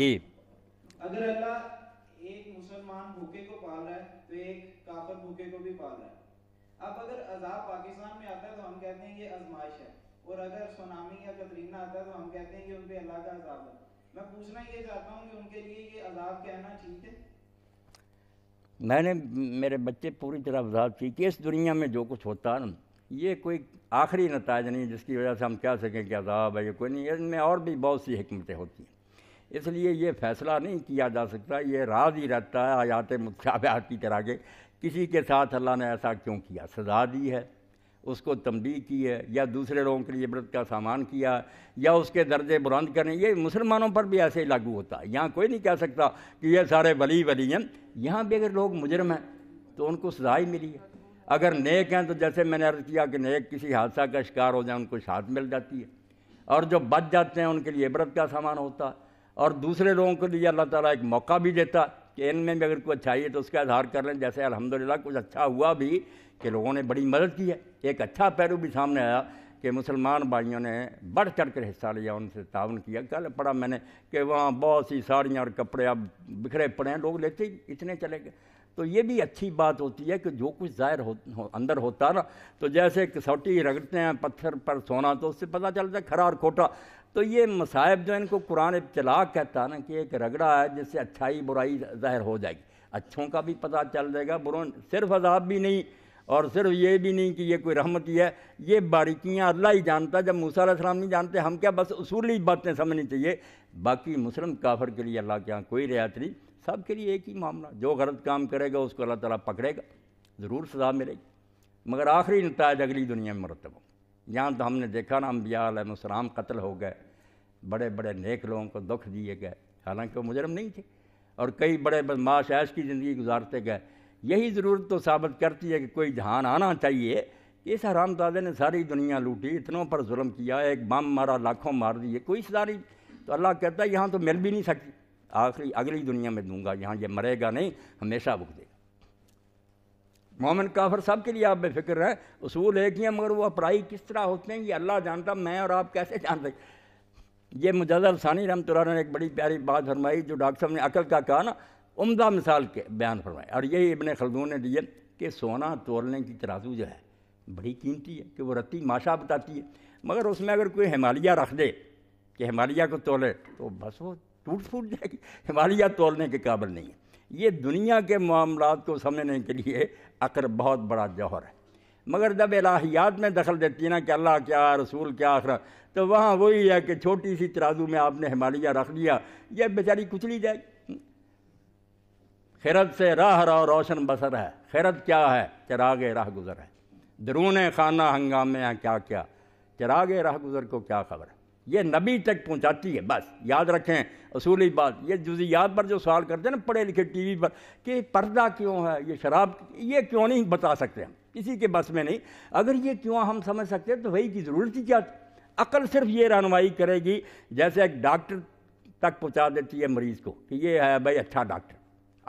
जी अगर अल्लाह एक मुसलमान भूखे को पाल रहा है तो एक काफर भूखे को भी पाल रहा है अब अगर अजाब पाकिस्तान में आता है तो हम कहते हैं ये आजमाइश है और अगर सुनामी या कतरीना आता है तो हम कहते हैं कि उन पर अल्लाह का अजाब है मैं पूछना ये चाहता हूँ कि उनके लिए ये अजाब कहना ठीक है मैंने मेरे बच्चे पूरी तरह वजाहत की कि इस दुनिया में जो कुछ होता है ना ये कोई आखिरी नतज नहीं है जिसकी वजह से हम कह सकें कि अजाब है ये कोई नहीं इनमें और भी बहुत सी हमतें होती हैं इसलिए ये फैसला नहीं किया जा सकता ये राज ही रहता है आयात मुख्याबात की तरह के किसी के साथ अल्लाह ने ऐसा क्यों किया सजा दी है उसको तमदी की है या दूसरे लोगों के लिए व्रत का सामान किया या उसके दर्जे बुलंद करें ये मुसलमानों पर भी ऐसे ही लागू होता है यहाँ कोई नहीं कह सकता कि ये सारे वली वली हैं यहाँ भी अगर लोग मुजरम हैं तो उनको सजा ही मिली है अगर नेक हैं तो जैसे मैंने अर्ज़ किया कि नेक किसी हादसा का शिकार हो जाए उनको शाद मिल जाती है और जो बच जाते हैं उनके लिए इबरत का सामान होता है और दूसरे लोगों को लिए अल्लाह ताला एक मौका भी देता कि इनमें भी अगर कोई अच्छाई है तो उसका आधार कर लें जैसे अलहमदिल्ला कुछ अच्छा हुआ भी कि लोगों ने बड़ी मदद की है एक अच्छा पहलू भी सामने आया कि मुसलमान भाइयों ने बढ़ चढ़ कर हिस्सा लिया उनसे तावन किया कल पढ़ा मैंने कि वहाँ बहुत सी साड़ियाँ और कपड़े अब बिखरे पड़े हैं लोग लेते ही इतने चले गए तो ये भी अच्छी बात होती है कि जो कुछ ज़ाहिर हो, हो अंदर होता ना तो जैसे कसौटी रगड़ते हैं पत्थर पर सोना तो उससे पता चलता है खरा और खोटा तो ये मसायब जो इनको कुरान इब्तलाक कहता है ना कि एक रगड़ा है जिससे अच्छाई बुराई ज़ाहिर हो जाएगी अच्छों का भी पता चल जाएगा बुरों सिर्फ अजाब भी नहीं और सिर्फ ये भी नहीं कि ये कोई रहमत ही है ये बारीकियाँ अल्लाह ही जानता जब मूसा सलाम नहीं जानते हम क्या बस उसूली बातें समझनी चाहिए बाकी मुस्लिम काफर के लिए अल्लाह के यहाँ कोई रियायत नहीं सब के लिए एक ही मामला जो गलत काम करेगा उसको अल्लाह ताला पकड़ेगा ज़रूर सजा मिलेगी मगर आखिरी नतज अगली दुनिया में मरतब यहाँ तो हमने देखा ना अम्बिया मुसराम कत्ल हो गए बड़े बड़े नेक लोगों को दुख दिए गए हालांकि वो मुजरम नहीं थे और कई बड़े बदमाश ऐश की ज़िंदगी गुजारते गए यही ज़रूरत तो साबित करती है कि कोई जहान आना चाहिए कि इस हरामजादे ने सारी दुनिया लूटी इतनों पर जुल्म किया एक बम मारा लाखों मार दिए कोई सारी तो अल्लाह कहता है यहाँ तो मिल भी नहीं सकती आखिरी अगली दुनिया में दूंगा यहाँ ये मरेगा नहीं हमेशा देगा मोमिन काफर सब के लिए आप बेफिक्र हैं उसूल एक ही है मगर वो अपराई किस तरह होते हैं ये अल्लाह जानता मैं और आप कैसे जान सकते ये मुजद सानी रमत ने एक बड़ी प्यारी बात फरमाई जो डॉक्टर साहब ने अकल का कहा ना उमदा मिसाल के बयान फरमाए और यही इबन खलदून ने दिए कि सोना तोड़ने की तराजू जो है बड़ी कीमती है कि वो रत्ती माशा बताती है मगर उसमें अगर कोई हिमालय रख दे कि हिमालय को तोले तो बस वो टूट फूट जाएगी हिमालय तोलने के काबिल नहीं है ये दुनिया के मामला को समझने के लिए अकर बहुत बड़ा जौहर है मगर जब इलाहियात में दखल देती है ना कि अल्लाह क्या रसूल क्या आखिर तो वहाँ वही है कि छोटी सी तराजू में आपने हिमालय रख लिया यह बेचारी कुचली जाएगी खैरत से राह रहा रोशन बसर है खैरत क्या है चरागे राह गुज़र है दरून खाना हंगामे हैं क्या क्या चरागे राह गुज़र को क्या खबर है ये नबी तक पहुंचाती है बस याद रखें असूली बात ये जुजियात पर जो सवाल करते हैं ना पढ़े लिखे टी वी पर कि पर्दा क्यों है ये शराब ये क्यों नहीं बता सकते हम किसी के बस में नहीं अगर ये क्यों हम समझ सकते हैं तो वही की ज़रूरत ही क्या अकल सिर्फ ये रहनमाई करेगी जैसे एक डॉक्टर तक पहुँचा देती है मरीज़ को कि ये है भाई अच्छा डॉक्टर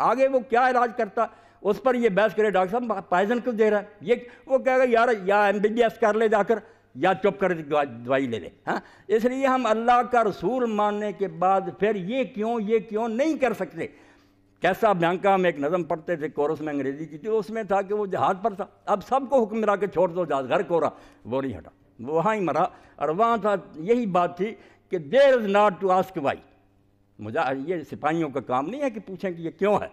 आगे वो क्या इलाज करता उस पर ये बहस करे डॉक्टर साहब पायजन क्यों दे रहा है ये वो कहेगा यार या एम बी बी एस कर ले जाकर या चुप कर दवाई ले ले हाँ इसलिए हम अल्लाह का रसूल मानने के बाद फिर ये क्यों ये क्यों नहीं कर सकते कैसा भयंका हम एक नज़म पढ़ते थे कोरस में अंग्रेजी की थी उसमें था कि वो जहाज पर था अब सबको हुक्म मिला के छोड़ दो जहाज घर कोरा वो नहीं हटा वो वहाँ ही मरा और वहाँ था यही बात थी कि there is not to ask why मुझा ये सिपाहियों का काम नहीं है कि पूछें कि ये क्यों है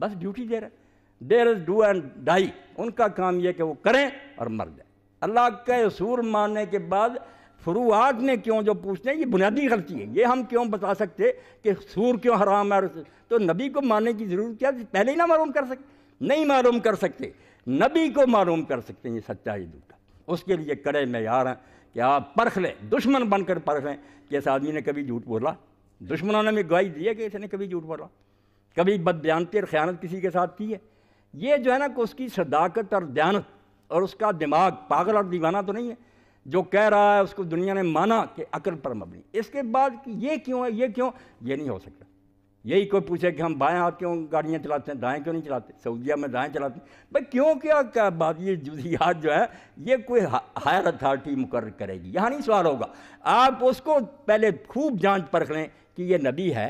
बस ड्यूटी दे रहे there is do and die उनका काम यह कि वो करें और मर जाए अल्लाह के असूर मानने के बाद फ्रूआत में क्यों जो पूछते हैं ये बुनियादी गलती है ये हम क्यों बता सकते कि सूर क्यों हराम है तो नबी को मानने की ज़रूरत क्या पहले ही ना मालूम कर सकते नहीं मालूम कर सकते नबी को मालूम कर सकते हैं ये सच्चाई झूठा उसके लिए कड़े मैार हैं कि आप परख लें दुश्मन बनकर परख लें कि इस आदमी ने कभी झूठ बोला दुश्मनों ने भी गवाही दी है कि इसने कभी झूठ बोला कभी बदबयांती और ख्यानत किसी के साथ की है ये जो है ना उसकी सदाकत और दयानत और उसका दिमाग पागल और दीवाना तो नहीं है जो कह रहा है उसको दुनिया ने माना कि अकल पर मबनी इसके बाद कि ये क्यों है ये क्यों ये नहीं हो सकता यही कोई पूछे कि हम बाएं हाथ क्यों गाड़ियाँ चलाते हैं दाएं क्यों नहीं चलाते सऊदिया में दाएं चलाते हैं भाई क्यों क्या क्या बात ये जुजियात जो है ये कोई हायर अथॉरिटी मुकर करेगी यहाँ नहीं सवाल होगा आप उसको पहले खूब जांच परख लें कि ये नबी है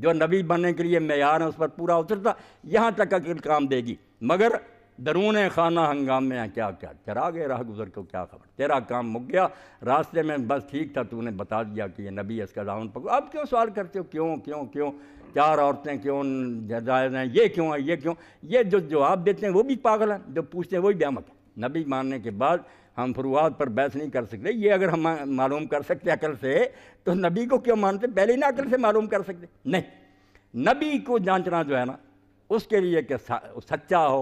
जो नबी बनने के लिए मैार है उस पर पूरा उतरता यहाँ तक अकल काम देगी मगर दरून खाना हंगाम में क्या क्या चरा गए राह गुजर को क्या खबर तेरा काम मुक गया रास्ते में बस ठीक था तूने बता दिया कि ये नबी इसका दामन पकड़ो अब क्यों सवाल करते हो क्यों क्यों क्यों चार औरतें क्यों जायज़ हैं ये क्यों है ये क्यों ये जो जवाब देते हैं वो भी पागल हैं जो पूछते हैं वही ब्यामक है नबी मानने के बाद हम फरुआत पर बहस नहीं कर सकते ये अगर हम मालूम कर सकते अकल से तो नबी को क्यों मानते पहले ना अकल से मालूम कर सकते नहीं नबी को जांचना जो है ना उसके लिए कि सच्चा हो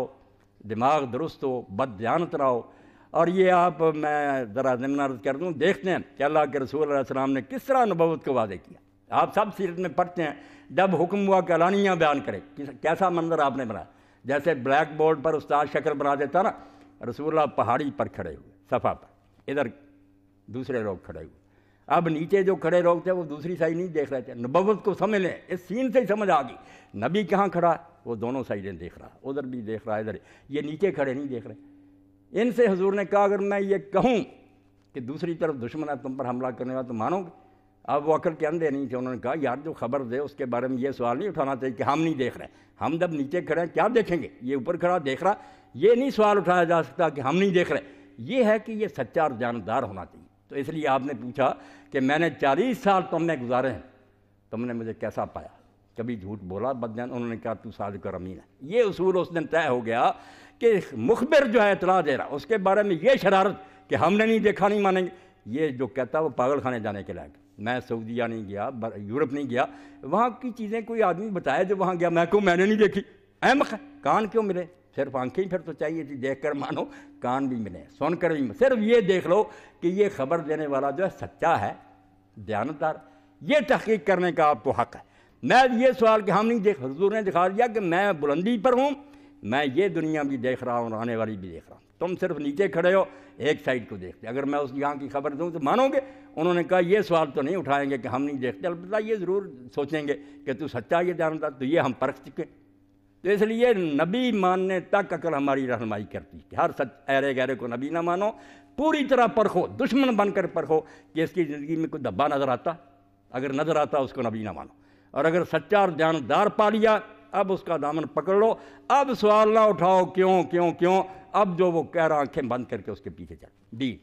दिमाग दुरुस्त हो बद ध्यानत रहो हो और ये आप मैं ज़रा जमनारद कर दूँ देखते हैं कि अल्लाह के रसूल सलाम ने किस तरह नबूत को वादे किया आप सब सीरत में पढ़ते हैं जब हुक्म हुआ कि बयान करें कैसा मंजर आपने बनाया जैसे ब्लैक बोर्ड पर उस्ताद शक्ल बना देता ना रसूल्ला पहाड़ी पर खड़े हुए सफ़ा पर इधर दूसरे लोग खड़े हुए अब नीचे जो खड़े लोग थे वो दूसरी साइड नहीं देख रहे थे नबवत को समझ लें इस सीन से ही समझ आ गई नबी कहाँ खड़ा वो दोनों साइडें देख रहा है उधर भी देख रहा है इधर ये नीचे खड़े नहीं देख रहे इनसे हजूर ने कहा अगर मैं ये कहूँ कि दूसरी तरफ दुश्मन है तुम पर हमला करने वाला तो मानोगे अब वो अकल के अंधे नहीं थे उन्होंने कहा यार जो खबर दे उसके बारे में ये सवाल नहीं उठाना चाहिए कि हम नहीं देख रहे हम जब नीचे खड़े हैं क्या देखेंगे ये ऊपर खड़ा देख रहा ये नहीं सवाल उठाया जा सकता कि हम नहीं देख रहे ये है कि ये सच्चा और जानदार होना चाहिए तो इसलिए आपने पूछा कि मैंने चालीस साल तुमने गुजारे हैं तुमने मुझे कैसा पाया कभी झूठ बोला बदन उन्होंने कहा तू सादिक अमीन है ये उसूल उस दिन तय हो गया कि मुखबिर जो है इतला दे रहा उसके बारे में ये शरारत कि हमने नहीं देखा नहीं मानेंगे ये जो कहता है वो पागल खाने जाने के लायक मैं सऊदीया नहीं गया यूरोप नहीं गया वहाँ की चीज़ें कोई आदमी बताया जो वहाँ गया मैं क्यों मैंने नहीं देखी अहमक है कान क्यों मिले सिर्फ आंखें ही फिर तो चाहिए थी देख कर मानो कान भी मिले सुनकर भी सिर्फ ये देख लो कि ये खबर देने वाला जो है सच्चा है दयानतदार ये तहकीक करने का आपको हक है मैं ये सवाल कि हम नहीं देख हजूर ने दिखा दिया कि मैं बुलंदी पर हूँ मैं ये दुनिया भी देख रहा हूँ आने वाली भी देख रहा हूँ तुम सिर्फ नीचे खड़े हो एक साइड को देखते अगर मैं उस यहाँ की खबर दूँ तो मानोगे उन्होंने कहा ये सवाल तो नहीं उठाएंगे कि हम नहीं देखते अलबत्ता ये ज़रूर सोचेंगे कि तू सच्चा ये जानता तो ये हम परख चुके तो इसलिए नबी मानने तक अकल हमारी रहनमाई करती है हर सच ऐरे गहरे को नबी ना मानो पूरी तरह परखो दुश्मन बनकर परखो कि इसकी ज़िंदगी में कोई धब्बा नज़र आता अगर नज़र आता उसको नबी ना मानो और अगर सच्चा और जानदार पा लिया अब उसका दामन पकड़ लो अब सवाल ना उठाओ क्यों क्यों क्यों अब जो वो कह रहा आँखें बंद करके उसके पीछे चल डी